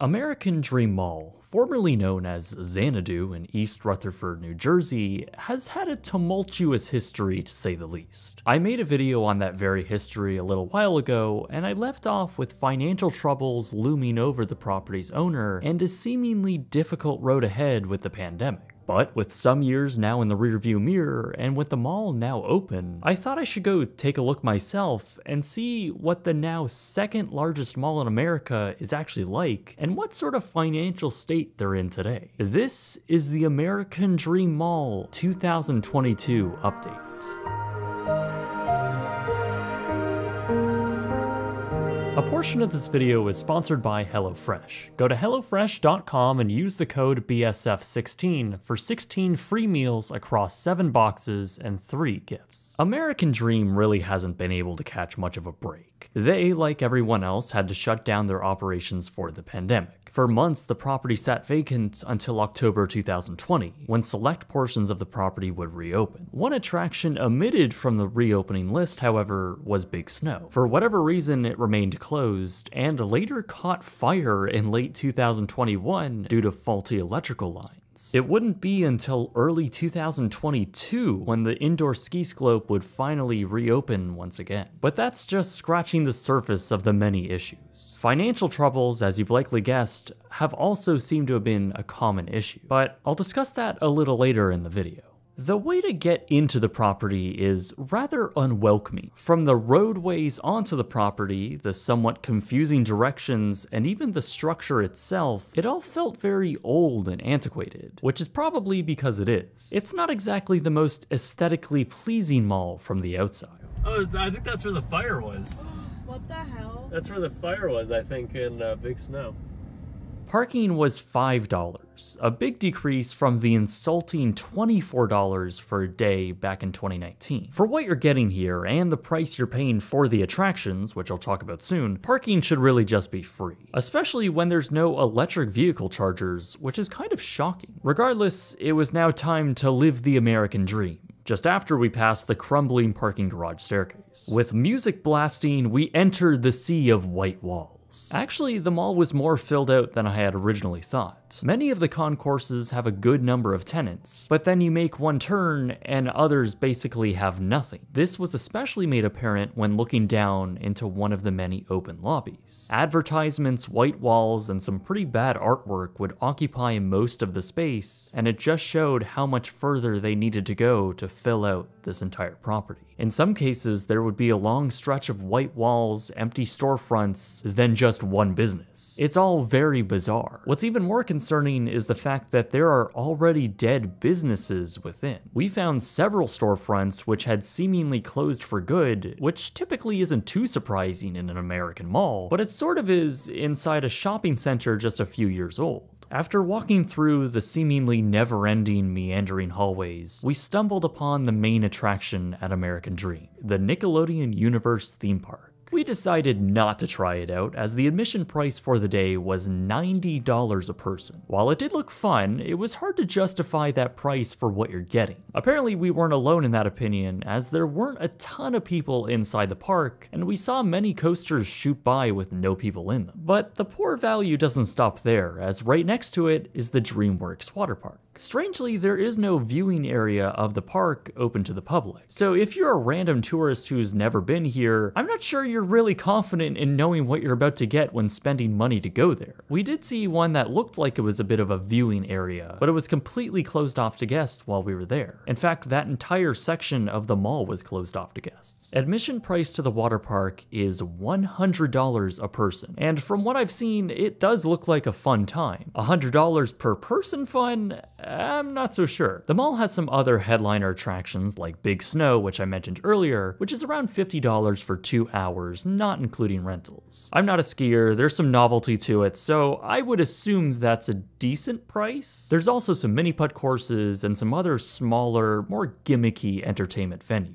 American Dream Mall, formerly known as Xanadu in East Rutherford, New Jersey, has had a tumultuous history to say the least. I made a video on that very history a little while ago, and I left off with financial troubles looming over the property's owner and a seemingly difficult road ahead with the pandemic. But with some years now in the rearview mirror and with the mall now open, I thought I should go take a look myself and see what the now second largest mall in America is actually like and what sort of financial state they're in today. This is the American Dream Mall 2022 update. A portion of this video is sponsored by HelloFresh. Go to HelloFresh.com and use the code BSF16 for 16 free meals across 7 boxes and 3 gifts. American Dream really hasn't been able to catch much of a break. They, like everyone else, had to shut down their operations for the pandemic. For months, the property sat vacant until October 2020, when select portions of the property would reopen. One attraction omitted from the reopening list, however, was Big Snow. For whatever reason, it remained closed and later caught fire in late 2021 due to faulty electrical lines. It wouldn't be until early 2022 when the indoor ski slope would finally reopen once again. But that's just scratching the surface of the many issues. Financial troubles, as you've likely guessed, have also seemed to have been a common issue, but I'll discuss that a little later in the video. The way to get into the property is rather unwelcoming. From the roadways onto the property, the somewhat confusing directions, and even the structure itself, it all felt very old and antiquated, which is probably because it is. It's not exactly the most aesthetically pleasing mall from the outside. Oh, I think that's where the fire was. What the hell? That's where the fire was, I think, in uh, Big Snow. Parking was $5, a big decrease from the insulting $24 for a day back in 2019. For what you're getting here and the price you're paying for the attractions, which I'll talk about soon, parking should really just be free, especially when there's no electric vehicle chargers, which is kind of shocking. Regardless, it was now time to live the American dream just after we passed the crumbling parking garage staircase. With music blasting, we entered the sea of white walls malls. Actually, the mall was more filled out than I had originally thought. Many of the concourses have a good number of tenants, but then you make one turn and others basically have nothing. This was especially made apparent when looking down into one of the many open lobbies. Advertisements, white walls, and some pretty bad artwork would occupy most of the space, and it just showed how much further they needed to go to fill out this entire property. In some cases, there would be a long stretch of white walls, empty storefronts, then just one business. It's all very bizarre. What's even more concerning concerning is the fact that there are already dead businesses within. We found several storefronts which had seemingly closed for good, which typically isn't too surprising in an American mall, but it sort of is inside a shopping center just a few years old. After walking through the seemingly never ending meandering hallways, we stumbled upon the main attraction at American Dream, the Nickelodeon Universe theme park we decided not to try it out as the admission price for the day was $90 a person. While it did look fun, it was hard to justify that price for what you're getting. Apparently we weren't alone in that opinion as there weren't a ton of people inside the park and we saw many coasters shoot by with no people in them. But the poor value doesn't stop there as right next to it is the DreamWorks water park. Strangely, there is no viewing area of the park open to the public. So if you're a random tourist who's never been here, I'm not sure you're really confident in knowing what you're about to get when spending money to go there. We did see one that looked like it was a bit of a viewing area, but it was completely closed off to guests while we were there. In fact, that entire section of the mall was closed off to guests. Admission price to the water park is $100 a person, and from what I've seen, it does look like a fun time. $100 per person fun? I'm not so sure. The mall has some other headliner attractions like Big Snow, which I mentioned earlier, which is around $50 for two hours, not including rentals. I'm not a skier, there's some novelty to it, so I would assume that's a decent price. There's also some mini putt courses and some other smaller, more gimmicky entertainment venues.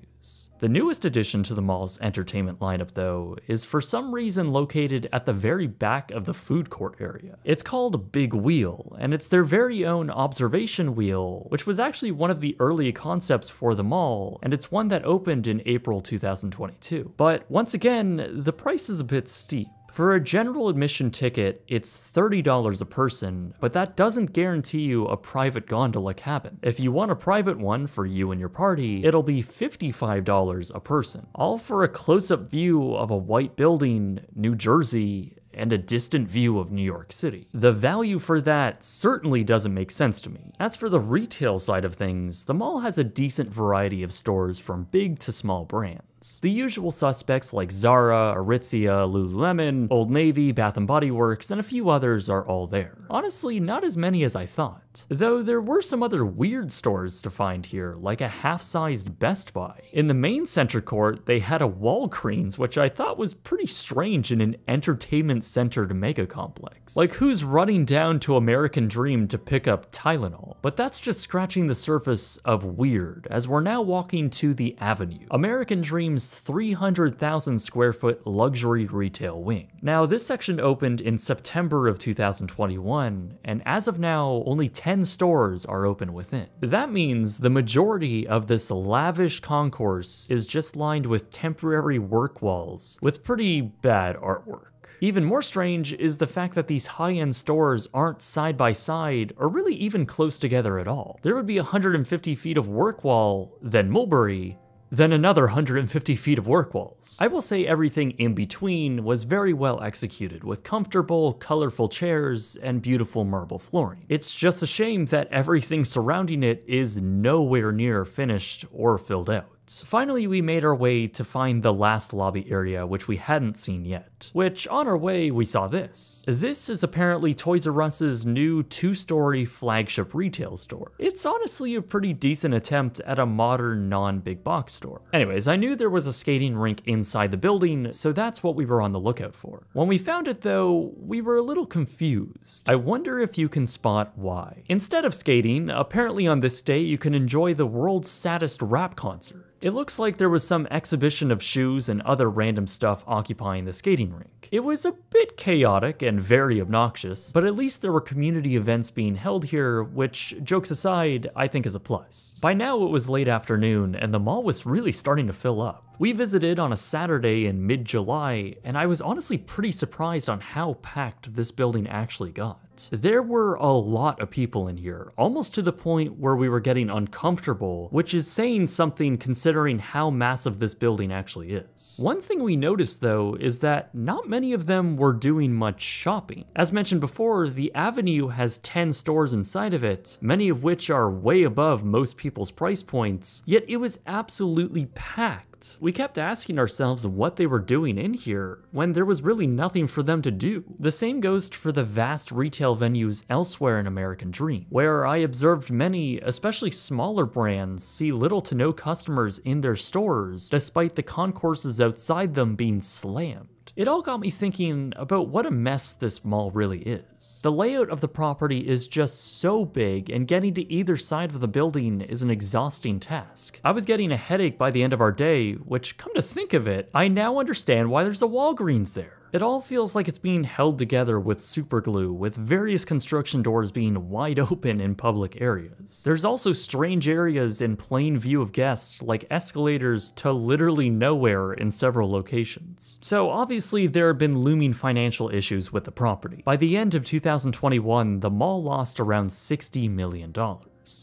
The newest addition to the mall's entertainment lineup, though, is for some reason located at the very back of the food court area. It's called Big Wheel, and it's their very own observation wheel, which was actually one of the early concepts for the mall, and it's one that opened in April 2022. But once again, the price is a bit steep. For a general admission ticket, it's $30 a person, but that doesn't guarantee you a private gondola cabin. If you want a private one for you and your party, it'll be $55 a person, all for a close-up view of a white building, New Jersey, and a distant view of New York City. The value for that certainly doesn't make sense to me. As for the retail side of things, the mall has a decent variety of stores from big to small brands. The usual suspects like Zara, Aritzia, Lululemon, Old Navy, Bath & Body Works, and a few others are all there. Honestly, not as many as I thought. Though there were some other weird stores to find here, like a half-sized Best Buy. In the main center court, they had a Walgreens, which I thought was pretty strange in an entertainment-centered mega complex. Like who's running down to American Dream to pick up Tylenol? But that's just scratching the surface of weird, as we're now walking to the Avenue. American Dream 300,000 square foot luxury retail wing. Now, this section opened in September of 2021, and as of now, only 10 stores are open within. That means the majority of this lavish concourse is just lined with temporary work walls with pretty bad artwork. Even more strange is the fact that these high-end stores aren't side by side or really even close together at all. There would be 150 feet of work wall, then Mulberry, then another 150 feet of work walls. I will say everything in between was very well executed, with comfortable, colorful chairs and beautiful marble flooring. It's just a shame that everything surrounding it is nowhere near finished or filled out yet. Finally, we made our way to find the last lobby area, which we hadn't seen yet. Which, on our way, we saw this. This is apparently Toys R Us's new two-story flagship retail store. It's honestly a pretty decent attempt at a modern non-big box store. Anyways, I knew there was a skating rink inside the building, so that's what we were on the lookout for. When we found it though, we were a little confused. I wonder if you can spot why. Instead of skating, apparently on this day you can enjoy the world's saddest rap concert. It looks like there was some exhibition of shoes and other random stuff occupying the skating rink. It was a bit chaotic and very obnoxious, but at least there were community events being held here, which, jokes aside, I think is a plus. By now it was late afternoon, and the mall was really starting to fill up. We visited on a Saturday in mid July, and I was honestly pretty surprised on how packed this building actually got. There were a lot of people in here, almost to the point where we were getting uncomfortable, which is saying something considering how massive this building actually is. One thing we noticed though is that not many of them were doing much shopping. As mentioned before, the Avenue has 10 stores inside of it, many of which are way above most people's price points, yet it was absolutely packed we kept asking ourselves what they were doing in here when there was really nothing for them to do. The same goes for the vast retail venues elsewhere in American Dream, where I observed many, especially smaller brands, see little to no customers in their stores despite the concourses outside them being slammed. It all got me thinking about what a mess this mall really is. The layout of the property is just so big, and getting to either side of the building is an exhausting task. I was getting a headache by the end of our day, which, come to think of it, I now understand why there's a Walgreens there. It all feels like it's being held together with superglue, with various construction doors being wide open in public areas. There's also strange areas in plain view of guests, like escalators to literally nowhere in several locations. So obviously there have been looming financial issues with the property. By the end of 2021, the mall lost around $60 million.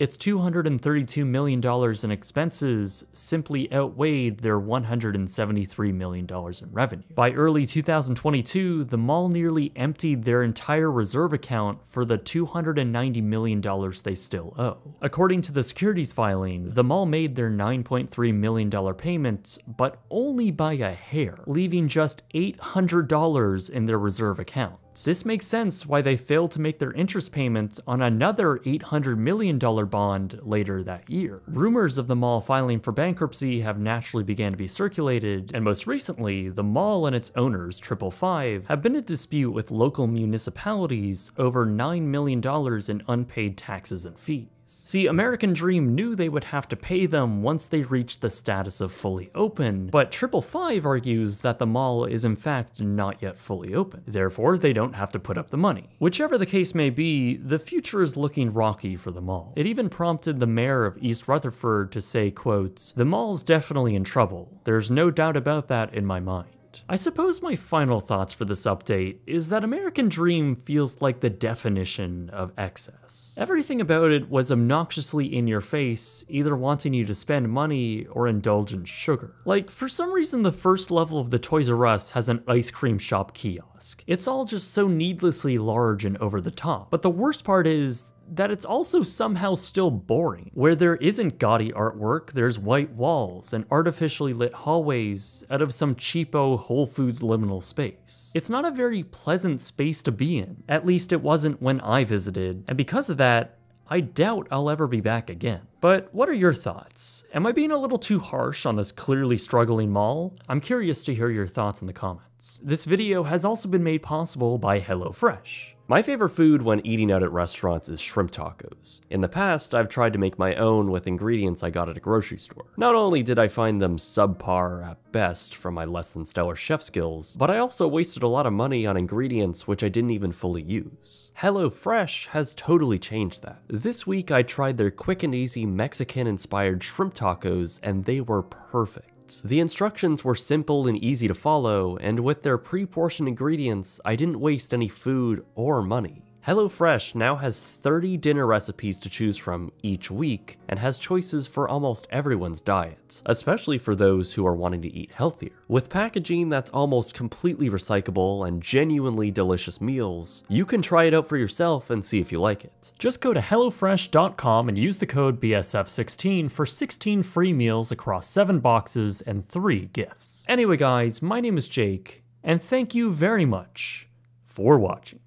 Its $232 million in expenses simply outweighed their $173 million in revenue. By early 2022, the mall nearly emptied their entire reserve account for the $290 million they still owe. According to the securities filing, the mall made their $9.3 million payment, but only by a hair, leaving just $800 in their reserve account. This makes sense why they failed to make their interest payments on another $800 million bond later that year. Rumors of the mall filing for bankruptcy have naturally began to be circulated, and most recently, the mall and its owners, Triple Five, have been in dispute with local municipalities over $9 million in unpaid taxes and fees. See, American Dream knew they would have to pay them once they reached the status of fully open, but 555 argues that the mall is in fact not yet fully open. Therefore, they don't have to put up the money. Whichever the case may be, the future is looking rocky for the mall. It even prompted the mayor of East Rutherford to say, quote, The mall's definitely in trouble. There's no doubt about that in my mind. I suppose my final thoughts for this update is that American Dream feels like the definition of excess. Everything about it was obnoxiously in your face, either wanting you to spend money or indulge in sugar. Like, for some reason the first level of the Toys R Us has an ice cream shop kiosk. It's all just so needlessly large and over the top. But the worst part is, that it's also somehow still boring. Where there isn't gaudy artwork, there's white walls and artificially lit hallways out of some cheapo Whole Foods liminal space. It's not a very pleasant space to be in, at least it wasn't when I visited, and because of that, I doubt I'll ever be back again. But what are your thoughts? Am I being a little too harsh on this clearly struggling mall? I'm curious to hear your thoughts in the comments. This video has also been made possible by HelloFresh. My favorite food when eating out at restaurants is shrimp tacos. In the past, I've tried to make my own with ingredients I got at a grocery store. Not only did I find them subpar at best from my less than stellar chef skills, but I also wasted a lot of money on ingredients which I didn't even fully use. HelloFresh has totally changed that. This week I tried their quick and easy Mexican inspired shrimp tacos and they were perfect. The instructions were simple and easy to follow, and with their pre-portioned ingredients, I didn't waste any food or money. HelloFresh now has 30 dinner recipes to choose from each week and has choices for almost everyone's diet, especially for those who are wanting to eat healthier. With packaging that's almost completely recyclable and genuinely delicious meals, you can try it out for yourself and see if you like it. Just go to HelloFresh.com and use the code BSF16 for 16 free meals across 7 boxes and 3 gifts. Anyway, guys, my name is Jake, and thank you very much for watching.